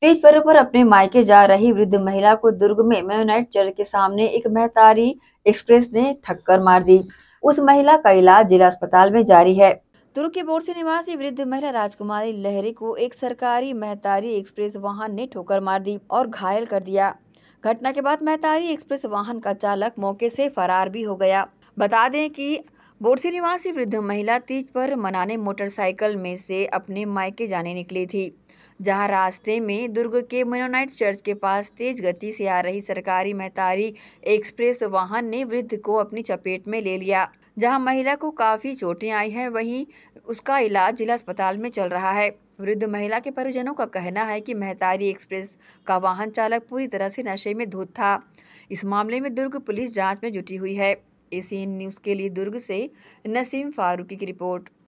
तेज पर्व पर अपने मायके जा रही वृद्ध महिला को दुर्ग में मेयोनाइट चर्च के सामने एक महतारी एक्सप्रेस ने ठक्कर मार दी उस महिला का इलाज जिला अस्पताल में जारी है दुर्ग के बोरसी निवासी वृद्ध महिला राजकुमारी लहरी को एक सरकारी महतारी एक्सप्रेस वाहन ने ठोकर मार दी और घायल कर दिया घटना के बाद महतारी एक्सप्रेस वाहन का चालक मौके से फरार भी हो गया बता दें कि बोरसी निवासी वृद्ध महिला तीज पर मनाने मोटरसाइकिल में से अपने मायके जाने निकली थी जहां रास्ते में दुर्ग के मेनोनाइट चर्च के पास तेज गति से आ रही सरकारी महतारी एक्सप्रेस वाहन ने वृद्ध को अपनी चपेट में ले लिया जहां महिला को काफ़ी चोटें आई हैं वहीं उसका इलाज जिला अस्पताल में चल रहा है वृद्ध महिला के परिजनों का कहना है कि महतारी एक्सप्रेस का वाहन चालक पूरी तरह से नशे में धुत था इस मामले में दुर्ग पुलिस जांच में जुटी हुई है एसीएन न्यूज़ के लिए दुर्ग से नसीम फारूकी की रिपोर्ट